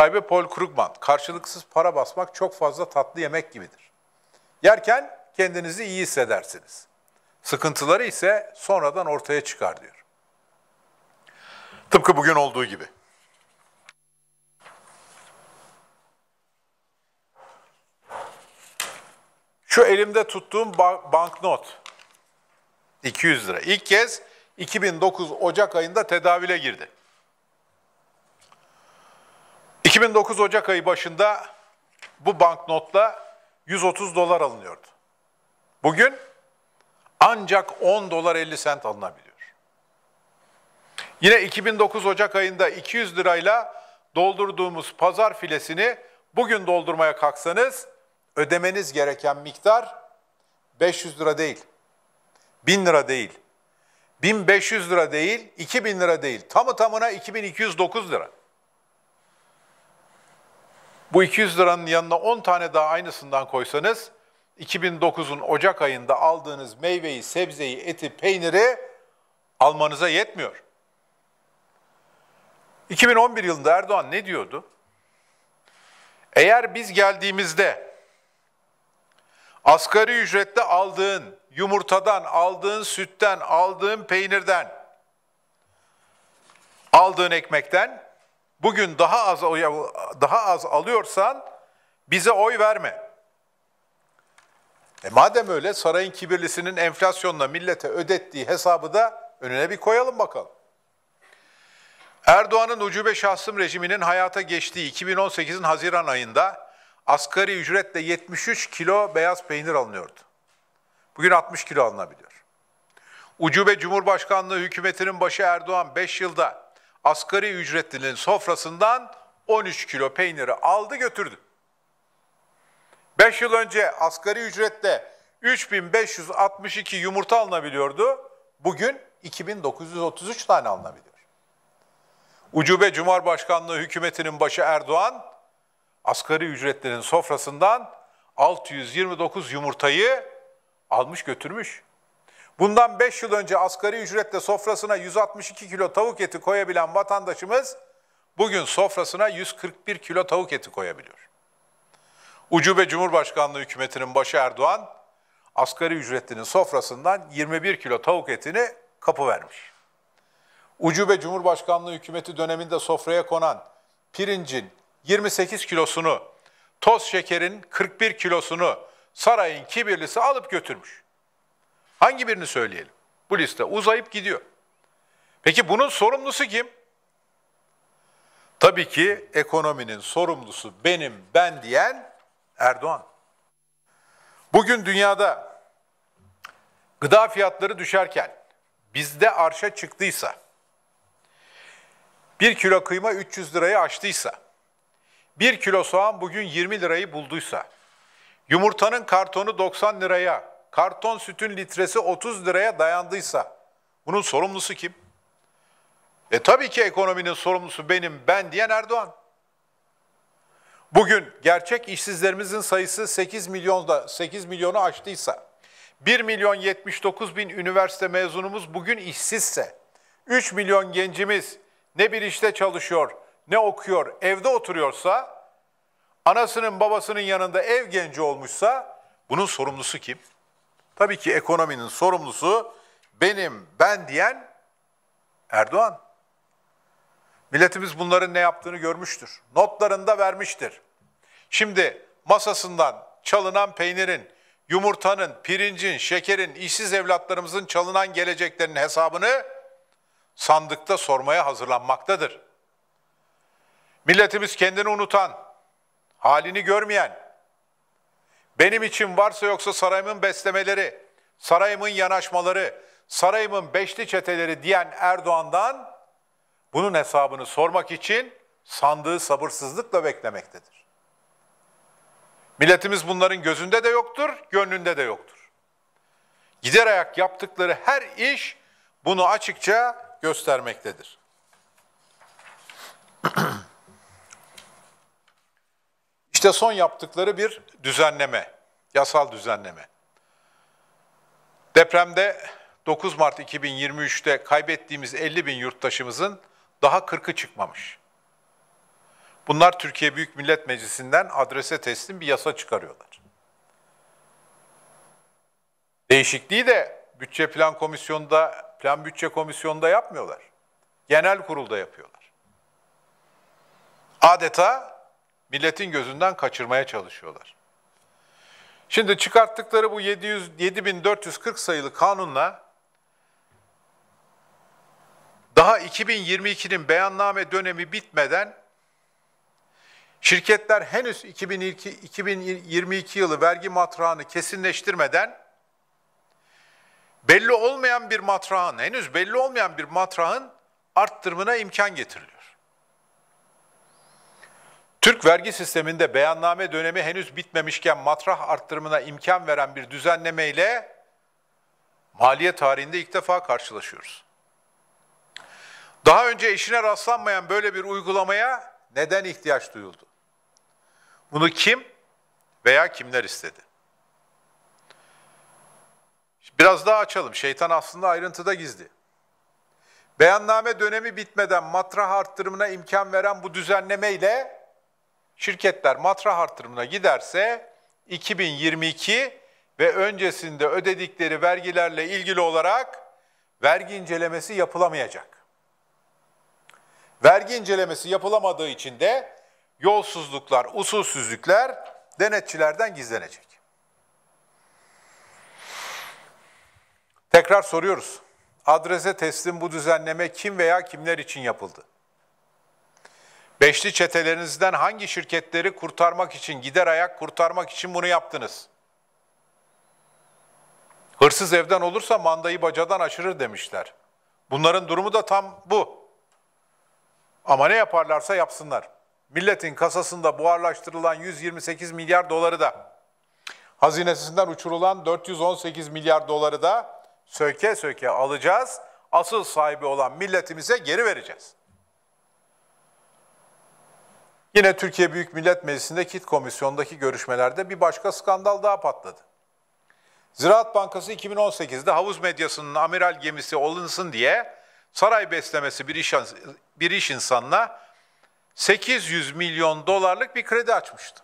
Sahibi Paul Krugman, karşılıksız para basmak çok fazla tatlı yemek gibidir. Yerken kendinizi iyi hissedersiniz. Sıkıntıları ise sonradan ortaya çıkar diyor. Tıpkı bugün olduğu gibi. Şu elimde tuttuğum banknot 200 lira. İlk kez 2009 Ocak ayında tedavile girdi. 2009 Ocak ayı başında bu banknotla 130 dolar alınıyordu. Bugün ancak 10 dolar 50 sent alınabiliyor. Yine 2009 Ocak ayında 200 lirayla doldurduğumuz pazar filesini bugün doldurmaya kalksanız ödemeniz gereken miktar 500 lira değil, 1000 lira değil, 1500 lira değil, 2000 lira değil, tamı tamına 2209 lira. Bu 200 liranın yanına 10 tane daha aynısından koysanız 2009'un Ocak ayında aldığınız meyveyi, sebzeyi, eti, peyniri almanıza yetmiyor. 2011 yılında Erdoğan ne diyordu? Eğer biz geldiğimizde asgari ücretle aldığın yumurtadan, aldığın sütten, aldığın peynirden, aldığın ekmekten bugün daha az daha az alıyorsan bize oy verme. E madem öyle sarayın kibirlisinin enflasyonla millete ödettiği hesabı da önüne bir koyalım bakalım. Erdoğan'ın ucube şahsım rejiminin hayata geçtiği 2018'in Haziran ayında asgari ücretle 73 kilo beyaz peynir alınıyordu. Bugün 60 kilo alınabiliyor. Ucube Cumhurbaşkanlığı hükümetinin başı Erdoğan 5 yılda asgari ücretlinin sofrasından 13 kilo peyniri aldı götürdü. 5 yıl önce asgari ücretle 3562 yumurta alınabiliyordu. Bugün 2933 tane alınabiliyor. Ucube Cumhurbaşkanlığı hükümetinin başı Erdoğan, asgari ücretlinin sofrasından 629 yumurtayı almış götürmüş. Bundan 5 yıl önce asgari ücretle sofrasına 162 kilo tavuk eti koyabilen vatandaşımız bugün sofrasına 141 kilo tavuk eti koyabiliyor. Ucube Cumhurbaşkanlığı hükümetinin başı Erdoğan asgari ücretlinin sofrasından 21 kilo tavuk etini kapı vermiş. Ucube Cumhurbaşkanlığı hükümeti döneminde sofraya konan pirincin 28 kilosunu, toz şekerin 41 kilosunu sarayın kibirlisi alıp götürmüş. Hangi birini söyleyelim? Bu liste uzayıp gidiyor. Peki bunun sorumlusu kim? Tabii ki ekonominin sorumlusu benim, ben diyen Erdoğan. Bugün dünyada gıda fiyatları düşerken bizde arşa çıktıysa, bir kilo kıyma 300 lirayı aştıysa, bir kilo soğan bugün 20 lirayı bulduysa, yumurtanın kartonu 90 liraya, karton sütün litresi 30 liraya dayandıysa bunun sorumlusu kim? E tabii ki ekonominin sorumlusu benim, ben diyen Erdoğan. Bugün gerçek işsizlerimizin sayısı 8 milyonda 8 milyonu aştıysa, 1 milyon 79 bin üniversite mezunumuz bugün işsizse, 3 milyon gencimiz ne bir işte çalışıyor, ne okuyor, evde oturuyorsa, anasının babasının yanında ev genci olmuşsa bunun sorumlusu kim? Tabii ki ekonominin sorumlusu benim, ben diyen Erdoğan. Milletimiz bunların ne yaptığını görmüştür. Notlarında vermiştir. Şimdi masasından çalınan peynirin, yumurtanın, pirincin, şekerin, işsiz evlatlarımızın çalınan geleceklerinin hesabını sandıkta sormaya hazırlanmaktadır. Milletimiz kendini unutan, halini görmeyen, benim için varsa yoksa sarayımın beslemeleri, sarayımın yanaşmaları, sarayımın beşli çeteleri diyen Erdoğan'dan bunun hesabını sormak için sandığı sabırsızlıkla beklemektedir. Milletimiz bunların gözünde de yoktur, gönlünde de yoktur. Gider ayak yaptıkları her iş bunu açıkça göstermektedir. İşte son yaptıkları bir düzenleme, yasal düzenleme. Depremde 9 Mart 2023'te kaybettiğimiz 50 bin yurttaşımızın daha 40'ı çıkmamış. Bunlar Türkiye Büyük Millet Meclisi'nden adrese teslim bir yasa çıkarıyorlar. Değişikliği de Bütçe Plan Komisyonu'nda, Plan Bütçe Komisyonu'nda yapmıyorlar. Genel kurulda yapıyorlar. Adeta milletin gözünden kaçırmaya çalışıyorlar. Şimdi çıkarttıkları bu 700, 7440 sayılı kanunla daha 2022'nin beyanname dönemi bitmeden şirketler henüz 2002, 2022 yılı vergi matrağını kesinleştirmeden belli olmayan bir matrağın, henüz belli olmayan bir matrağın arttırımına imkan getiriliyor. Türk vergi sisteminde beyanname dönemi henüz bitmemişken matrah arttırımına imkan veren bir düzenlemeyle maliye tarihinde ilk defa karşılaşıyoruz. Daha önce işine rastlanmayan böyle bir uygulamaya neden ihtiyaç duyuldu? Bunu kim veya kimler istedi? Biraz daha açalım. Şeytan aslında ayrıntıda gizli. Beyanname dönemi bitmeden matrah arttırımına imkan veren bu düzenlemeyle Şirketler matrah artırımına giderse 2022 ve öncesinde ödedikleri vergilerle ilgili olarak vergi incelemesi yapılamayacak. Vergi incelemesi yapılamadığı için de yolsuzluklar, usulsüzlükler denetçilerden gizlenecek. Tekrar soruyoruz. Adrese teslim bu düzenleme kim veya kimler için yapıldı? Beşli çetelerinizden hangi şirketleri kurtarmak için, gider ayak kurtarmak için bunu yaptınız? Hırsız evden olursa mandayı bacadan aşırır demişler. Bunların durumu da tam bu. Ama ne yaparlarsa yapsınlar. Milletin kasasında buharlaştırılan 128 milyar doları da, hazinesinden uçurulan 418 milyar doları da söke söke alacağız, asıl sahibi olan milletimize geri vereceğiz.'' Yine Türkiye Büyük Millet Meclisi'nde Kit komisyondaki görüşmelerde bir başka skandal daha patladı. Ziraat Bankası 2018'de havuz medyasının amiral gemisi olunsun diye saray beslemesi bir iş, bir iş insanına 800 milyon dolarlık bir kredi açmıştı.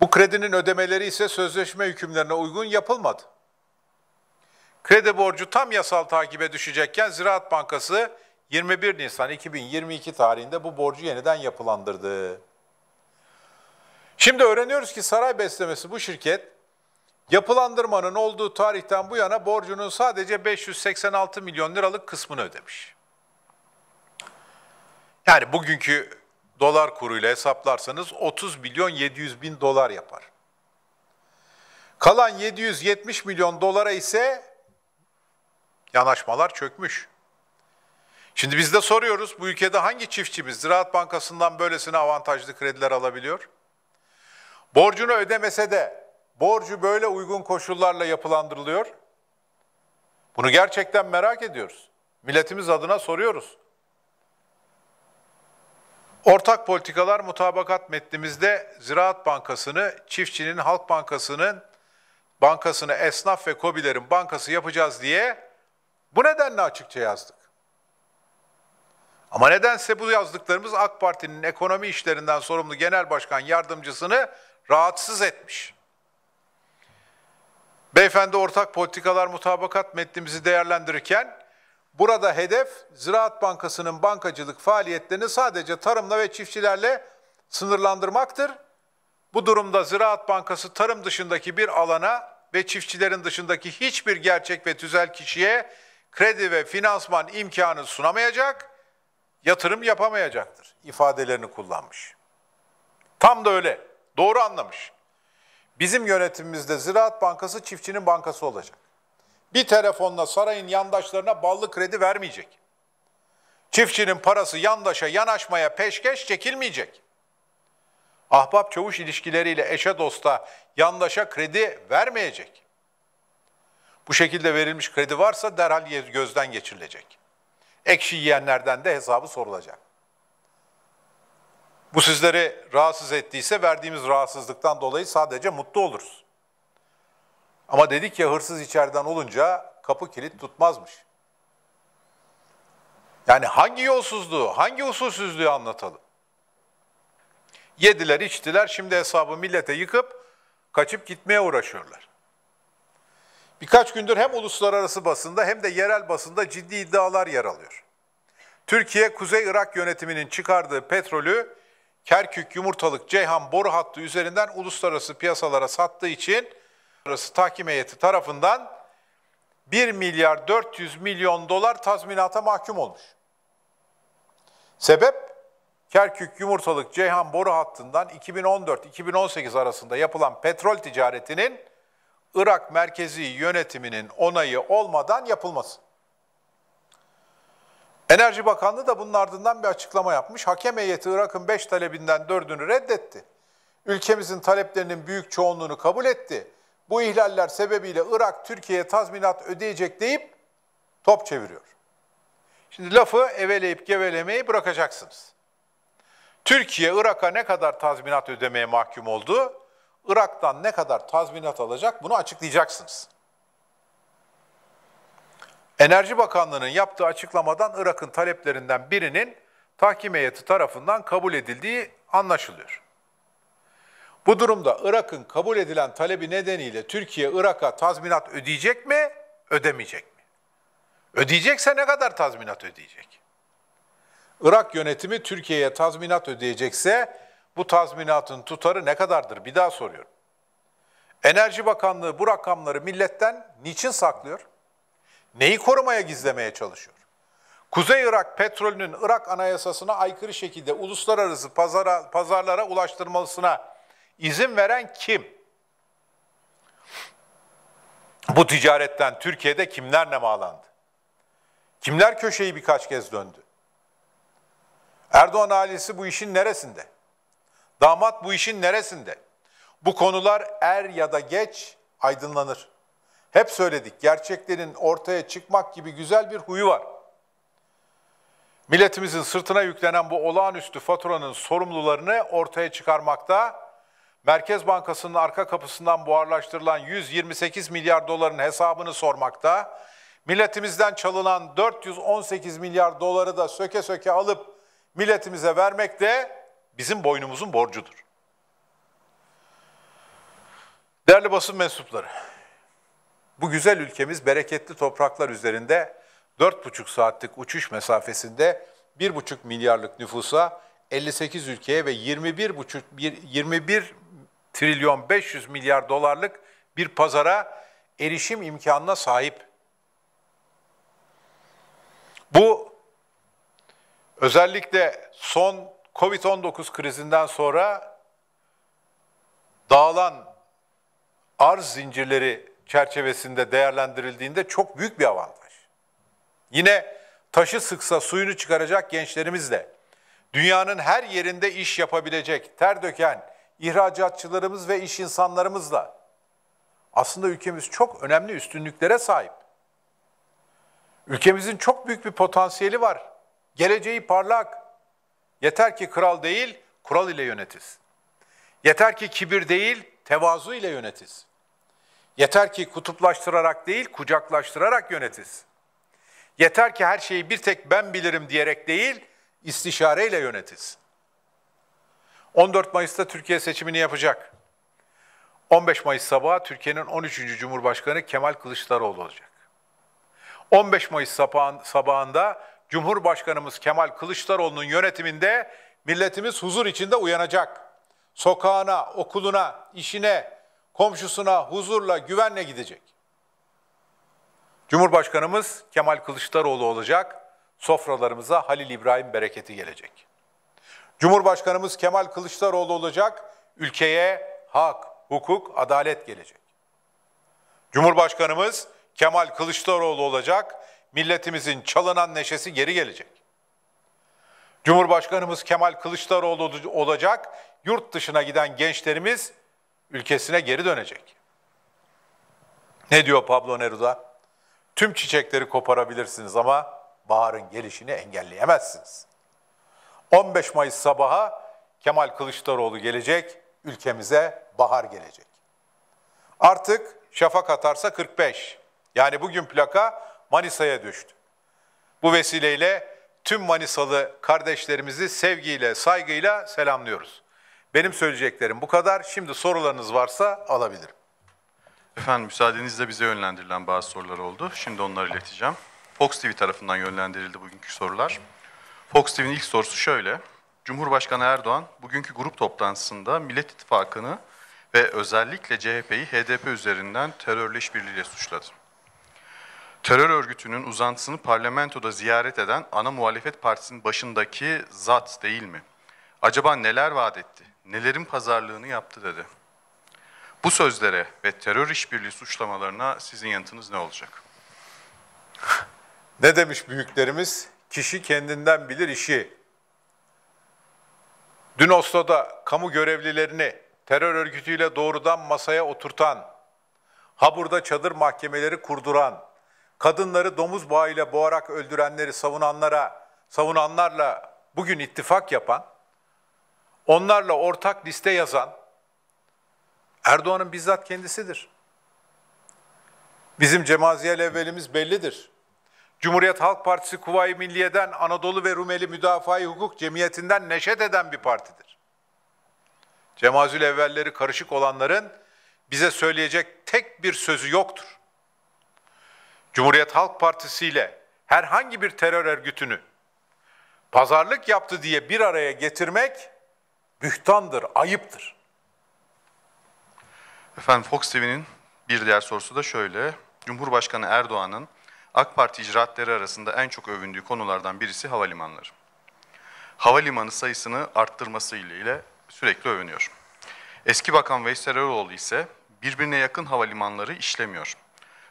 Bu kredinin ödemeleri ise sözleşme hükümlerine uygun yapılmadı. Kredi borcu tam yasal takibe düşecekken Ziraat Bankası 21 Nisan 2022 tarihinde bu borcu yeniden yapılandırdı. Şimdi öğreniyoruz ki saray beslemesi bu şirket yapılandırmanın olduğu tarihten bu yana borcunun sadece 586 milyon liralık kısmını ödemiş. Yani bugünkü dolar kuruyla hesaplarsanız 30 milyon 700 bin dolar yapar. Kalan 770 milyon dolara ise yanaşmalar çökmüş. Şimdi biz de soruyoruz bu ülkede hangi çiftçimiz Ziraat Bankası'ndan böylesine avantajlı krediler alabiliyor? Borcunu ödemese de borcu böyle uygun koşullarla yapılandırılıyor. Bunu gerçekten merak ediyoruz. Milletimiz adına soruyoruz. Ortak politikalar mutabakat metnimizde Ziraat Bankası'nı, çiftçinin, Halk Bankası'nın, bankasını esnaf ve kobilerin bankası yapacağız diye bu nedenle açıkça yazdık. Ama nedense bu yazdıklarımız AK Parti'nin ekonomi işlerinden sorumlu genel başkan yardımcısını rahatsız etmiş. Beyefendi ortak politikalar mutabakat metnimizi değerlendirirken burada hedef Ziraat Bankası'nın bankacılık faaliyetlerini sadece tarımla ve çiftçilerle sınırlandırmaktır. Bu durumda Ziraat Bankası tarım dışındaki bir alana ve çiftçilerin dışındaki hiçbir gerçek ve tüzel kişiye kredi ve finansman imkanı sunamayacak.'' yatırım yapamayacaktır ifadelerini kullanmış. Tam da öyle. Doğru anlamış. Bizim yönetimimizde Ziraat Bankası çiftçinin bankası olacak. Bir telefonla sarayın yandaşlarına ballı kredi vermeyecek. Çiftçinin parası yandaşa, yanaşmaya peşkeş çekilmeyecek. Ahbap çavuş ilişkileriyle eşe dosta, yandaşa kredi vermeyecek. Bu şekilde verilmiş kredi varsa derhal gözden geçirilecek. Ekşi yiyenlerden de hesabı sorulacak. Bu sizleri rahatsız ettiyse verdiğimiz rahatsızlıktan dolayı sadece mutlu oluruz. Ama dedik ya hırsız içeriden olunca kapı kilit tutmazmış. Yani hangi yolsuzluğu, hangi usulsüzlüğü anlatalım? Yediler, içtiler, şimdi hesabı millete yıkıp kaçıp gitmeye uğraşıyorlar. Birkaç gündür hem uluslararası basında hem de yerel basında ciddi iddialar yer alıyor. Türkiye, Kuzey Irak yönetiminin çıkardığı petrolü Kerkük Yumurtalık Ceyhan boru hattı üzerinden uluslararası piyasalara sattığı için uluslararası tahkim heyeti tarafından 1 milyar 400 milyon dolar tazminata mahkum olmuş. Sebep Kerkük Yumurtalık Ceyhan boru hattından 2014-2018 arasında yapılan petrol ticaretinin Irak merkezi yönetiminin onayı olmadan yapılmaz. Enerji Bakanlığı da bunun ardından bir açıklama yapmış. Hakem heyeti Irak'ın 5 talebinden 4'ünü reddetti. Ülkemizin taleplerinin büyük çoğunluğunu kabul etti. Bu ihlaller sebebiyle Irak Türkiye'ye tazminat ödeyecek deyip top çeviriyor. Şimdi lafı eveleyip gevelemeyi bırakacaksınız. Türkiye Irak'a ne kadar tazminat ödemeye mahkum oldu? Irak'tan ne kadar tazminat alacak bunu açıklayacaksınız. Enerji Bakanlığı'nın yaptığı açıklamadan Irak'ın taleplerinden birinin tahkim heyeti tarafından kabul edildiği anlaşılıyor. Bu durumda Irak'ın kabul edilen talebi nedeniyle Türkiye Irak'a tazminat ödeyecek mi, ödemeyecek mi? Ödeyecekse ne kadar tazminat ödeyecek? Irak yönetimi Türkiye'ye tazminat ödeyecekse bu tazminatın tutarı ne kadardır? Bir daha soruyorum. Enerji Bakanlığı bu rakamları milletten niçin saklıyor? Neyi korumaya gizlemeye çalışıyor? Kuzey Irak petrolünün Irak anayasasına aykırı şekilde uluslararası pazara, pazarlara ulaştırmasına izin veren kim? Bu ticaretten Türkiye'de kimler nemalandı? Kimler köşeyi birkaç kez döndü? Erdoğan ailesi bu işin neresinde? Damat bu işin neresinde? Bu konular er ya da geç aydınlanır. Hep söyledik, gerçeklerin ortaya çıkmak gibi güzel bir huyu var. Milletimizin sırtına yüklenen bu olağanüstü faturanın sorumlularını ortaya çıkarmakta, Merkez Bankası'nın arka kapısından buharlaştırılan 128 milyar doların hesabını sormakta, milletimizden çalınan 418 milyar doları da söke söke alıp milletimize vermekte bizim boynumuzun borcudur. Değerli basın mensupları, bu güzel ülkemiz bereketli topraklar üzerinde 4,5 saatlik uçuş mesafesinde 1,5 milyarlık nüfusa 58 ülkeye ve 21,5 21 trilyon 500 milyar dolarlık bir pazara erişim imkanına sahip. Bu özellikle son Covid-19 krizinden sonra dağılan arz zincirleri çerçevesinde değerlendirildiğinde çok büyük bir avantaj. Yine taşı sıksa suyunu çıkaracak gençlerimizle dünyanın her yerinde iş yapabilecek, ter döken ihracatçılarımız ve iş insanlarımızla aslında ülkemiz çok önemli üstünlüklere sahip. Ülkemizin çok büyük bir potansiyeli var. Geleceği parlak. Yeter ki kral değil, kural ile yönetiz. Yeter ki kibir değil, tevazu ile yönetiz. Yeter ki kutuplaştırarak değil, kucaklaştırarak yönetiz. Yeter ki her şeyi bir tek ben bilirim diyerek değil, istişareyle yönetiz. 14 Mayıs'ta Türkiye seçimini yapacak. 15 Mayıs sabahı Türkiye'nin 13. Cumhurbaşkanı Kemal Kılıçdaroğlu olacak. 15 Mayıs sabahında Cumhurbaşkanımız Kemal Kılıçdaroğlu'nun yönetiminde milletimiz huzur içinde uyanacak. Sokağına, okuluna, işine, komşusuna huzurla, güvenle gidecek. Cumhurbaşkanımız Kemal Kılıçdaroğlu olacak. Sofralarımıza Halil İbrahim bereketi gelecek. Cumhurbaşkanımız Kemal Kılıçdaroğlu olacak. Ülkeye hak, hukuk, adalet gelecek. Cumhurbaşkanımız Kemal Kılıçdaroğlu olacak milletimizin çalınan neşesi geri gelecek. Cumhurbaşkanımız Kemal Kılıçdaroğlu olacak, yurt dışına giden gençlerimiz ülkesine geri dönecek. Ne diyor Pablo Neruda? Tüm çiçekleri koparabilirsiniz ama baharın gelişini engelleyemezsiniz. 15 Mayıs sabaha Kemal Kılıçdaroğlu gelecek, ülkemize bahar gelecek. Artık şafak atarsa 45. Yani bugün plaka Manisa'ya düştü. Bu vesileyle tüm Manisalı kardeşlerimizi sevgiyle, saygıyla selamlıyoruz. Benim söyleyeceklerim bu kadar. Şimdi sorularınız varsa alabilirim. Efendim müsaadenizle bize yönlendirilen bazı sorular oldu. Şimdi onları ileteceğim. Fox TV tarafından yönlendirildi bugünkü sorular. Fox TV'nin ilk sorusu şöyle. Cumhurbaşkanı Erdoğan bugünkü grup toplantısında Millet İttifakı'nı ve özellikle CHP'yi HDP üzerinden terörle işbirliğiyle suçladı terör örgütünün uzantısını parlamentoda ziyaret eden ana muhalefet partisinin başındaki zat değil mi? Acaba neler vaat etti? Nelerin pazarlığını yaptı dedi. Bu sözlere ve terör işbirliği suçlamalarına sizin yanıtınız ne olacak? Ne demiş büyüklerimiz? Kişi kendinden bilir işi. Dün Oslo'da kamu görevlilerini terör örgütüyle doğrudan masaya oturtan, Habur'da çadır mahkemeleri kurduran, kadınları domuz bağıyla boğarak öldürenleri savunanlara, savunanlarla bugün ittifak yapan, onlarla ortak liste yazan Erdoğan'ın bizzat kendisidir. Bizim cemaziyel evvelimiz bellidir. Cumhuriyet Halk Partisi Kuvayi Milliye'den Anadolu ve Rumeli Müdafaa-i Hukuk Cemiyeti'nden neşet eden bir partidir. Cemazül evvelleri karışık olanların bize söyleyecek tek bir sözü yoktur. Cumhuriyet Halk Partisi ile herhangi bir terör örgütünü pazarlık yaptı diye bir araya getirmek bühtandır, ayıptır. Efendim Fox TV'nin bir diğer sorusu da şöyle. Cumhurbaşkanı Erdoğan'ın AK Parti icraatleri arasında en çok övündüğü konulardan birisi havalimanları. Havalimanı sayısını arttırması ile sürekli övünüyor. Eski Bakan Veysel Eroğlu ise birbirine yakın havalimanları işlemiyor.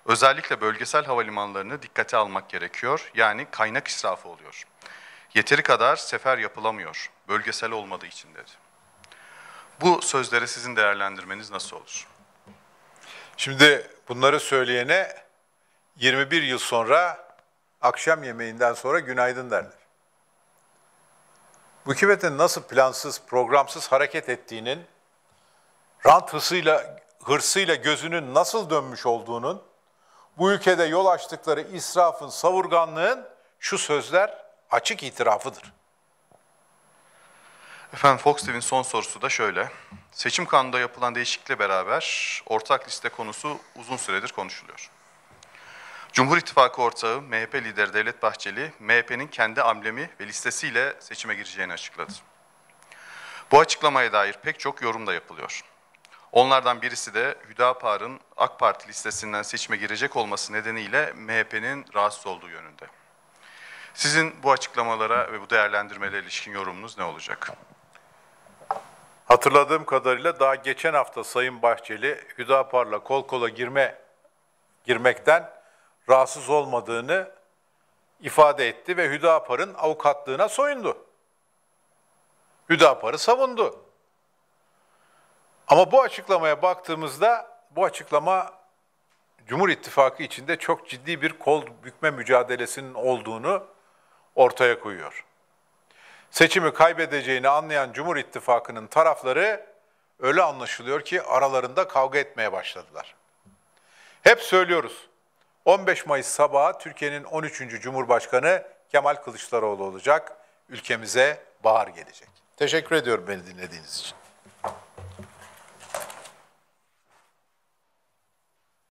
Özellikle bölgesel havalimanlarını dikkate almak gerekiyor. Yani kaynak israfı oluyor. Yeteri kadar sefer yapılamıyor. Bölgesel olmadığı için dedi. Bu sözlere sizin değerlendirmeniz nasıl olur? Şimdi bunları söyleyene 21 yıl sonra akşam yemeğinden sonra günaydın derler. Bu hükümetin nasıl plansız, programsız hareket ettiğinin, rant hırsıyla, hırsıyla gözünün nasıl dönmüş olduğunun bu ülkede yol açtıkları israfın, savurganlığın şu sözler açık itirafıdır. Efendim Fox TV'nin son sorusu da şöyle. Seçim kanunda yapılan değişiklikle beraber ortak liste konusu uzun süredir konuşuluyor. Cumhur İttifakı ortağı MHP lideri Devlet Bahçeli, MHP'nin kendi amblemi ve listesiyle seçime gireceğini açıkladı. Bu açıklamaya dair pek çok yorum da yapılıyor. Onlardan birisi de Hüdapar'ın AK Parti listesinden seçime girecek olması nedeniyle MHP'nin rahatsız olduğu yönünde. Sizin bu açıklamalara ve bu değerlendirmelere ilişkin yorumunuz ne olacak? Hatırladığım kadarıyla daha geçen hafta Sayın Bahçeli Hüdapar'la kol kola girme girmekten rahatsız olmadığını ifade etti ve Hüdapar'ın avukatlığına soyundu. Hüdapar'ı savundu. Ama bu açıklamaya baktığımızda bu açıklama Cumhur İttifakı içinde çok ciddi bir kol bükme mücadelesinin olduğunu ortaya koyuyor. Seçimi kaybedeceğini anlayan Cumhur İttifakı'nın tarafları öyle anlaşılıyor ki aralarında kavga etmeye başladılar. Hep söylüyoruz. 15 Mayıs sabahı Türkiye'nin 13. Cumhurbaşkanı Kemal Kılıçdaroğlu olacak. Ülkemize bahar gelecek. Teşekkür ediyorum beni dinlediğiniz için.